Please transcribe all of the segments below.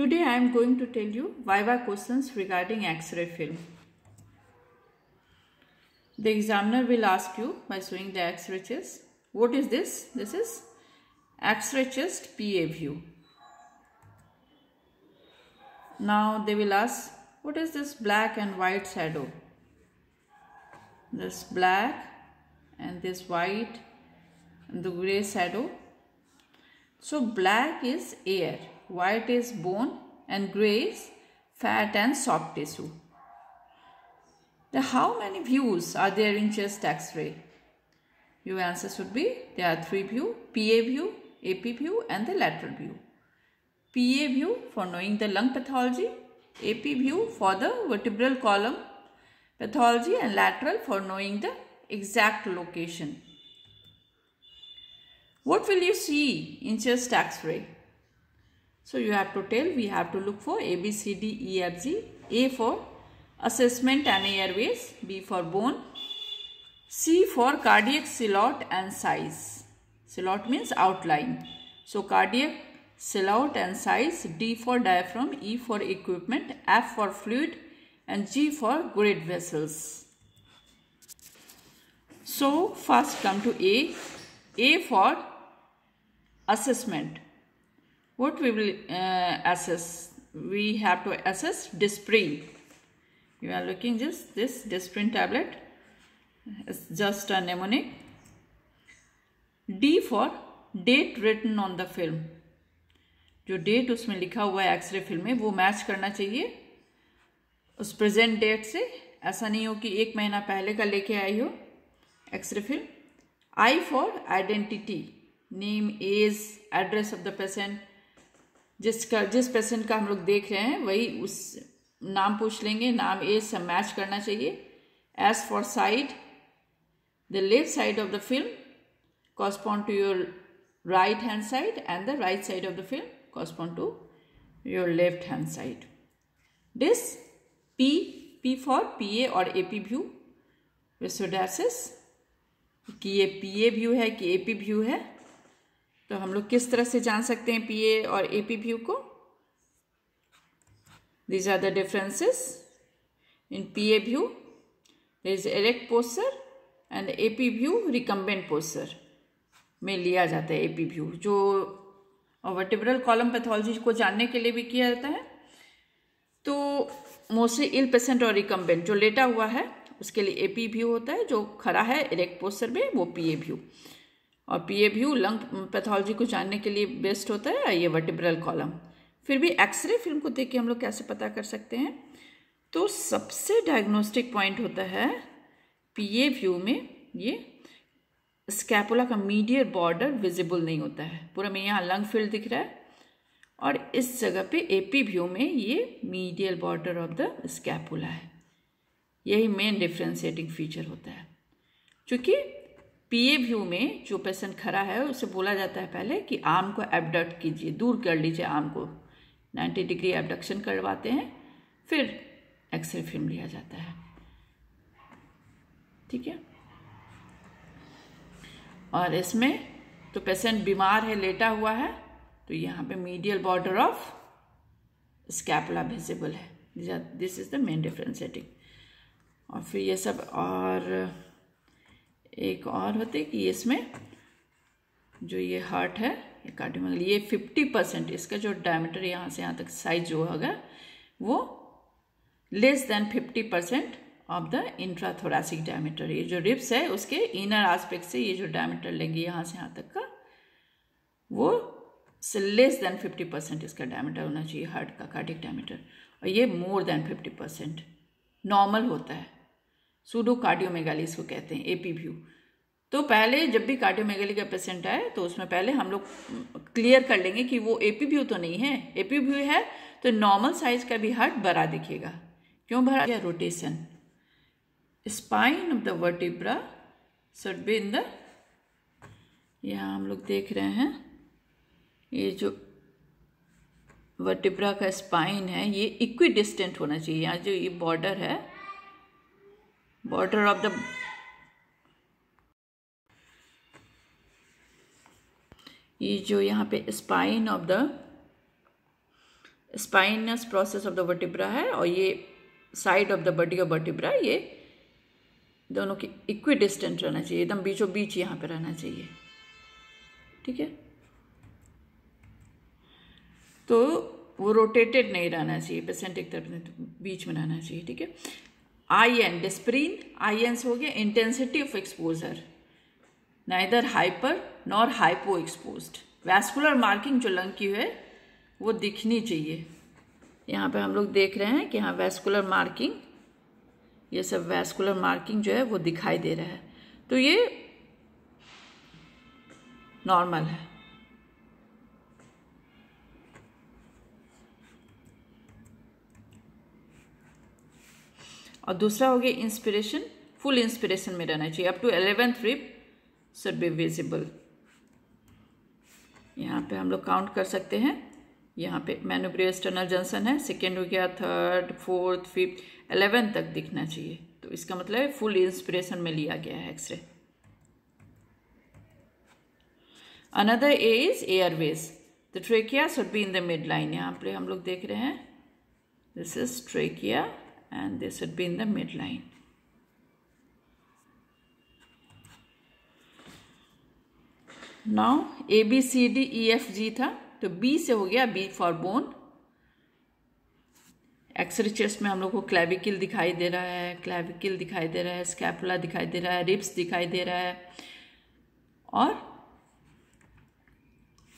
Today I am going to tell you Viva questions regarding X-ray film. The examiner will ask you by showing the X-ray chest. What is this? This is X-ray chest PA view. Now they will ask what is this black and white shadow? This black and this white and the grey shadow. So black is air white is bone and gray is fat and soft tissue. Now, how many views are there in chest x-ray? Your answer should be there are three view, PA view, AP view and the lateral view. PA view for knowing the lung pathology, AP view for the vertebral column pathology and lateral for knowing the exact location. What will you see in chest x-ray? So you have to tell we have to look for A, B, C, D, E, F, G. A for assessment and airways, B for bone, C for cardiac silhouette and size. Silhouette means outline. So cardiac silhouette and size, D for diaphragm, E for equipment, F for fluid and G for great vessels. So first come to A. A for assessment. what we will uh, assess we have to assess disprin you are looking just this disprin tablet it's just a mnemonic d for date written on the film जो date उसमें लिखा हुआ है x ray film में वो match करना चाहिए उस प्रेजेंट डेट से ऐसा नहीं हो कि एक महीना पहले का लेके आई हो X-ray film I for identity name age address of the patient जिसका जिस पेशेंट का हम लोग देख रहे हैं वही उस नाम पूछ लेंगे नाम ए से मैच करना चाहिए age for side the left side of the film correspond to your right hand side and the right side of the film correspond to your left hand side this P P for P A और A P view वेसोडासिस कि ये P A view है कि ए P view है तो हम लोग किस तरह से जान सकते हैं पीए और एपी व्यू को these are the differences in PA view is is posture and A P view recumbent posture में लिया जाता है एपी व्यू जो वर्टिब्रल कॉलम पैथोलॉजी को जानने के लिए भी किया जाता है तो मोस्टली इल पेशेंट और रिकम्बेंट जो लेटा हुआ है उसके लिए एपी व्यू होता है जो खड़ा है इरेक्ट पोस्टर में वो पीए व्यू और P A view lung pathology को जानने के लिए बेस्ट होता है ये वर्टिब्रल कॉलम फिर भी एक्सरे फिल्म को देख के हम लोग कैसे पता कर सकते हैं तो सबसे डायग्नोस्टिक पॉइंट होता है पी ए व्यू में ये स्कैपोला का मीडियर बॉर्डर विजिबल नहीं होता है पूरा में यहाँ लंग फील्ड दिख रहा है और इस जगह पे एपी व्यू में ये medial border of the scapula है यही मेन डिफ्रेंशिएटिंग फीचर होता है क्योंकि पीए व्यू में जो पेशेंट खड़ा है उसे बोला जाता है पहले कि आर्म को एबडक्ट कीजिए दूर कर लीजिए आर्म को 90 डिग्री एबडक्शन करवाते हैं फिर एक्सरे फिल्म लिया जाता है ठीक है और इसमें तो पेशेंट बीमार है लेटा हुआ है तो यहाँ पे medial border of scapula visible है this is the main difference setting और फिर ये सब और एक और होते कि इसमें जो ये हार्ट है ये कार्डियोमेगली मतलब ये फिफ्टी परसेंट इसका जो डायमीटर यहाँ से यहाँ तक साइज जो होगा वो less than fifty percent of the intrathoracic diameter ये जो रिप्स है उसके इनर आस्पेक्ट से ये जो डायमीटर लेंगे यहाँ से यहाँ तक का वो से लेस देन फिफ्टी परसेंट इसका डायमीटर होना चाहिए हार्ट का कार्डिक डायमीटर और ये more than fifty percent normal होता है सूडो कार्डियोमेगाली इसको कहते हैं एपी व्यू तो पहले जब भी कार्डियोमेगाली का पेशेंट आए तो उसमें पहले हम लोग क्लियर कर लेंगे कि वो एपी व्यू तो नहीं है एपी व्यू है तो नॉर्मल साइज का भी हार्ट बड़ा दिखेगा क्यों भरा गया rotation spine of the vertebra should be in the यहाँ हम लोग देख रहे हैं ये जो वर्टिब्रा का स्पाइन है ये इक्वी डिस्टेंट होना चाहिए यहाँ जो ये बॉर्डर है बॉर्डर ऑफ द ये जो यहाँ पे spine of the spinous process of the vertebra है और ये side of the body of vertebra ये दोनों की इक्वी डिस्टेंट रहना चाहिए एकदम बीचों बीच यहाँ पे रहना चाहिए ठीक है तो वो रोटेटेड नहीं रहना चाहिए पेसेंट एक तरफ बीच में रहना चाहिए ठीक है आई एन डिस्प्रीन आई आयन्स हो गया intensity of exposure neither hyper nor hypo expose vascular marking जो लंग की है वो दिखनी चाहिए यहाँ पे हम लोग देख रहे हैं कि हाँ वैस्कुलर मार्किंग ये सब वैस्कुलर मार्किंग जो है वो दिखाई दे रहा है तो ये नॉर्मल है और दूसरा हो गया इंस्पिरेशन फुल इंस्पिरेशन में रहना चाहिए up to eleventh rib should be visible यहाँ पे हम लोग काउंट कर सकते हैं यहाँ पे मैनुब्रियो एक्सटर्नल जंक्शन है सेकेंड हो गया थर्ड फोर्थ फिफ्थ एलेवेंथ तक दिखना चाहिए तो इसका मतलब है फुल इंस्पिरेशन में लिया गया है x ray another a is airways the trachea should be in the mid line यहाँ पे हम लोग देख रहे हैं this is trachea and this would be in the midline. Now A B C D E F G था तो B से हो गया B for bone x ray chest में हम लोग को क्लेविकिल दिखाई दे रहा है क्लेविकिल दिखाई दे रहा है स्कैपुला दिखाई दे रहा है रिप्स दिखाई दे रहा है और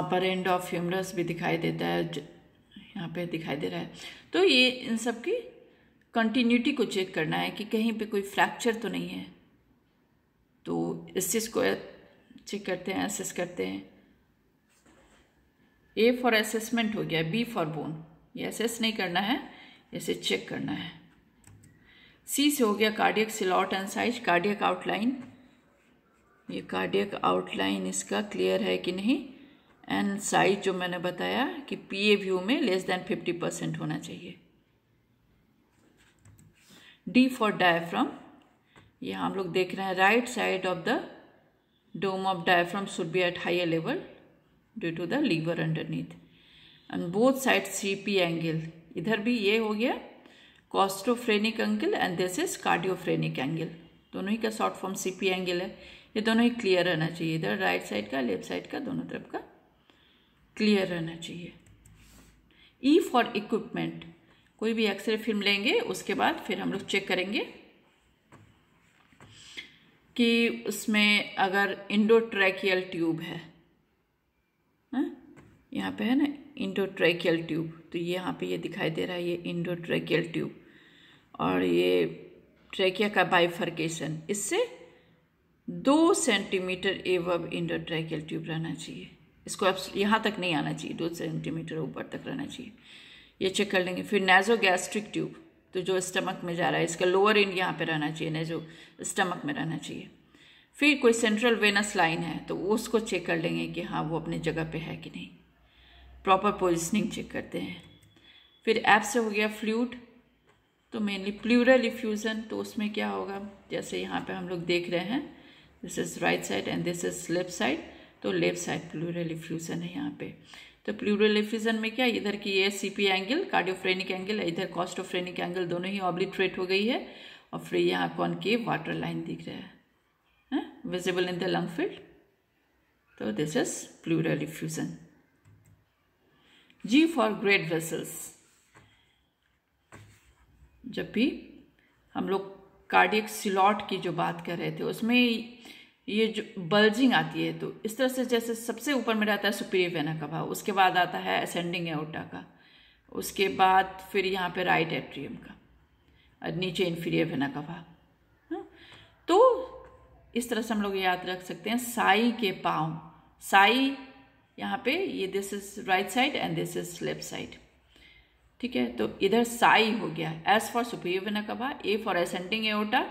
अपर एंड ऑफ ह्यूमरस भी दिखाई देता है यहाँ पे दिखाई दे रहा है तो ये इन सब की कंटिन्यूटी को चेक करना है कि कहीं पे कोई फ्रैक्चर तो नहीं है तो इस चीज को चेक करते हैं एसेस करते हैं ए फॉर असेसमेंट हो गया बी फॉर बोन ये एसेस नहीं करना है इसे चेक करना है सी से हो गया cardiac silhouette and size cardiac outline ये कार्डियक आउटलाइन इसका क्लियर है कि नहीं एंड साइज जो मैंने बताया कि पीए व्यू में लेस देन फिफ्टी परसेंट होना चाहिए डी फॉर डायफ्राम ये हम लोग देख रहे हैं right side of the dome of diaphragm should be at at level due to the liver lever and both side C P angle इधर भी ये हो गया costophrenic angle and this is cardiophrenic angle दोनों ही का शॉर्ट फॉर्म पी एंगल है ये दोनों ही क्लियर रहना चाहिए इधर राइट साइड का लेफ्ट साइड का दोनों तरफ का क्लियर रहना चाहिए ई फॉर इक्विपमेंट कोई भी एक्सरे फिल्म लेंगे उसके बाद फिर हम लोग चेक करेंगे कि उसमें अगर इंडोट्रैकियल ट्यूब है हाँ? यहाँ पे है ना इंडोट्रैकियल ट्यूब तो ये यहाँ पे ये दिखाई दे रहा है ये इंडोट्रैकियल ट्यूब और ये ट्रैकिया का बाइफर्केशन इससे दो सेंटीमीटर एवब इंडोट्रैकियल ट्यूब रहना चाहिए इसको अब यहाँ तक नहीं आना चाहिए दो सेंटीमीटर ऊपर तक रहना चाहिए ये चेक कर लेंगे फिर नेजो गैस्ट्रिक ट्यूब तो जो स्टमक में जा रहा है इसका लोअर इंड यहाँ पे रहना चाहिए नेजो स्टमक में रहना चाहिए फिर कोई सेंट्रल वेनस लाइन है तो उसको चेक कर लेंगे कि हाँ वो अपने जगह पे है कि नहीं प्रॉपर पोजिशनिंग चेक करते हैं फिर ऐप से हो गया फ्लूड तो मेनली प्लूरल इफ्यूज़न तो उसमें क्या होगा जैसे यहाँ पर हम लोग देख रहे हैं this is right side and this is left side तो लेफ्ट साइड प्लूरल इफ्यूज़न है यहाँ पे तो प्लूरल एफिजन में क्या इधर की ये C P angle cardiophrenic angle इधर कॉस्टोफ्रेनिक एंगल दोनों ही ऑब्लिट्रेट हो गई है और फिर यहाँ के वाटर लाइन दिख रहा है, है? Visible in the lung field तो this is pleural effusion G for great vessels जब भी हम लोग कार्डियक सिलॉट की जो बात कर रहे थे उसमें ये जो बल्जिंग आती है तो इस तरह से जैसे सबसे ऊपर में रहता है सुपीरियर वेना का भाव उसके बाद आता है असेंडिंग एओटा का उसके बाद फिर यहाँ पे राइट एट्रियम का और नीचे इन्फीरियर वेना का भाव हाँ। तो इस तरह से हम लोग याद रख सकते हैं साई के पाँव साई यहाँ पे ये this is right side and this is left side ठीक है तो इधर साई हो गया एस फॉर सुपीरियर वेना का भाव ए फॉर असेंडिंग एओटा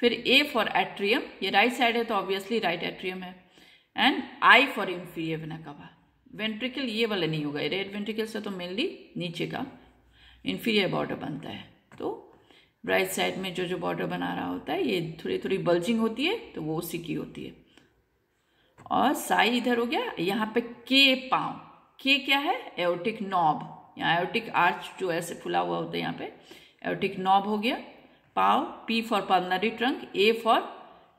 फिर ए फॉर एट्रियम ये राइट right साइड है तो ऑब्वियसली राइट एट्रियम है and I for inferior vena cava ventricle ये वाला नहीं होगा रेड वेंट्रिकल से तो मेनली नीचे का इन्फीरियर बॉर्डर बनता है तो राइट साइड में जो जो बॉर्डर बना रहा होता है ये थोड़ी थोड़ी बल्जिंग होती है तो वो उसी की होती है और साई इधर हो गया यहाँ पे के पाँव के क्या है एओटिक नॉब यहाँ एओटिक आर्च जो ऐसे फुला हुआ होता है यहाँ पे एओटिक नॉब हो गया पाव P for pulmonary trunk A for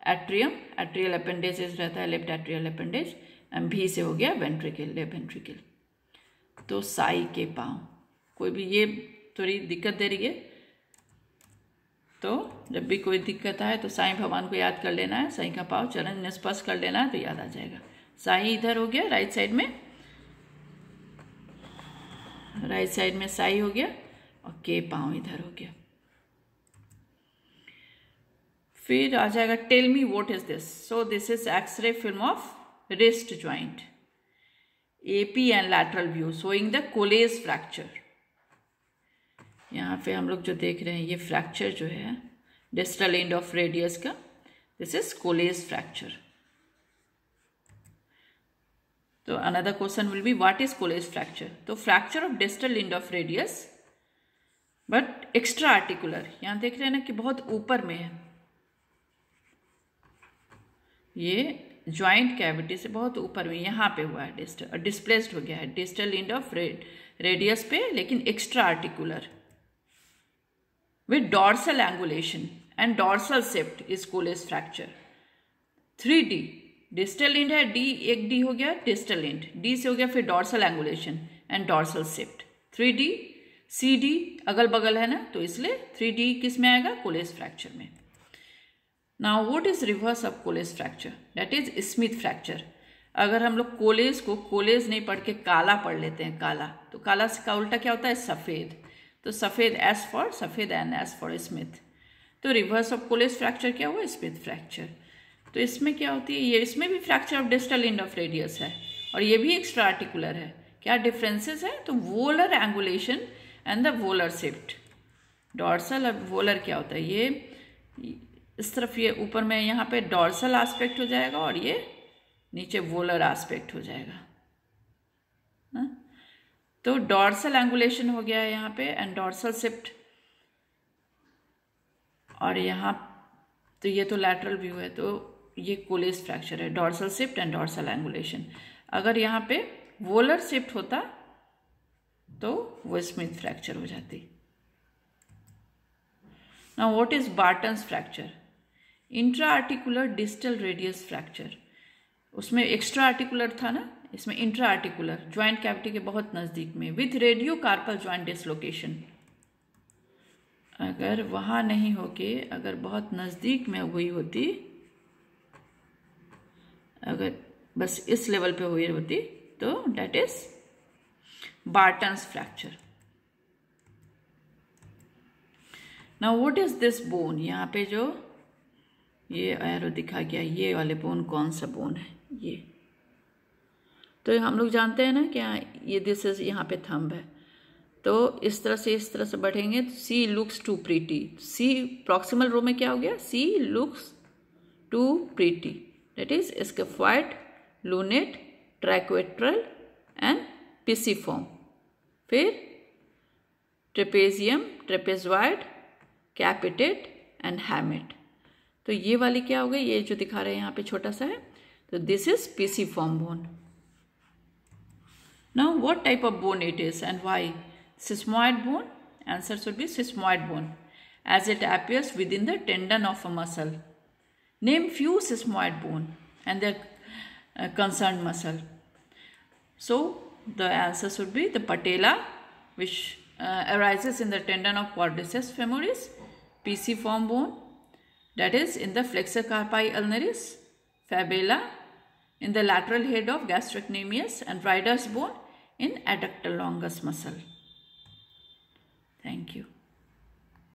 atrium atrial appendage रहता है लेफ्ट एट्रियल अपेंडेज एंड भी से हो गया वेंट्रिकल लेफ्ट वेंट्रिकल तो साई के पाँव कोई भी ये थोड़ी दिक्कत दे रही है तो जब भी कोई दिक्कत आए तो साई भगवान को याद कर लेना है साई का पाव चरण स्पर्श कर लेना है तो याद आ जाएगा साई इधर हो गया राइट साइड में राइट साइड में साई हो गया और के पाँव इधर हो गया फिर आ जाएगा tell me what is this so this is x ray film of wrist joint AP and lateral view showing the Colles fracture यहाँ पे हम लोग जो देख रहे हैं ये फ्रैक्चर जो है डिस्टल एंड ऑफ रेडियस का दिस इज कोलेज फ्रैक्चर तो another question will be what is Colles fracture तो fracture of distal end of radius but extra articular यहाँ देख रहे हैं ना कि बहुत ऊपर में है ये ज्वाइंट कैविटी से बहुत ऊपर में यहाँ पे हुआ है डिस्टल डिस्प्लेस्ड uh, हो गया है distal end of red radius पे लेकिन extra articular with dorsal angulation and dorsal shift is Colles fracture three D distal end है डी एक डी हो गया डिस्टल इंड डी से हो गया फिर dorsal angulation and dorsal shift three D C D अगल बगल है ना तो इसलिए थ्री डी किस में आएगा कोलेस फ्रैक्चर में now what is reverse of Colles fracture that is Smith fracture अगर हम लोग कोलेज को कोलेज नहीं पढ़ के काला पढ़ लेते हैं काला तो काला का उल्टा क्या होता है सफ़ेद तो सफ़ेद एस फॉर सफ़ेद एंड एस फॉर स्मिथ तो रिवर्स ऑफ कोलेज फ्रैक्चर क्या हुआ स्मिथ फ्रैक्चर तो इसमें क्या होती है ये इसमें भी fracture of distal end of radius है और ये भी एक्स्ट्रा आर्टिकुलर है क्या डिफ्रेंसेज है तो volar angulation and the volar shift dorsal अब वोलर क्या होता है ये इस तरफ ये ऊपर में यहाँ पे डॉर्सल आस्पेक्ट हो जाएगा और ये नीचे वोलर आस्पेक्ट हो जाएगा हा? तो डॉर्सल एंगुलेशन हो गया है यहाँ पे एंड डॉर्सल सिफ्ट और यहाँ तो ये तो लैटरल व्यू है तो ये कोलेस फ्रैक्चर है dorsal shift and dorsal angulation अगर यहाँ पे वोलर शिफ्ट होता तो वो स्मिथ फ्रैक्चर हो जाती now what is Barton's fracture intra articular distal radius fracture उसमें एक्स्ट्रा आर्टिकुलर था ना इसमें इंट्रा आर्टिकुलर ज्वाइंट कैविटी के बहुत नज़दीक में with radiocarpal joint dislocation अगर वहाँ नहीं होके अगर बहुत नज़दीक में हुई होती अगर बस इस लेवल पे हुई होती तो डेट इज बार्टन्स फ्रैक्चर ना व्हाट इज दिस बोन यहाँ पे जो ये एरो दिखा गया ये वाले बोन कौन सा बोन है ये तो हम लोग जानते हैं ना कि ये दिस इज यहाँ पे थम्ब है तो इस तरह से इस तरह से बढ़ेंगे तो she looks too pretty she proximal row में क्या हो गया she looks too pretty that is scaphoid lunate triquetral and pisiform फिर trapezium trapezoid capitate and hamate तो ये वाली क्या हो गई ये जो दिखा रहे हैं यहाँ पे छोटा सा है तो this is pisiform bone now what type of bone it is and why sesamoid bone answer should be sesamoid bone as it appears within the tendon of a muscle name few sesamoid bone and the concern muscle so the answer should be the patella which arises in the tendon of quadriceps femoris pc form bone that is in the flexor carpi ulnaris, fabula, in the lateral head of gastrocnemius and rider's bone in adductor longus muscle. Thank you.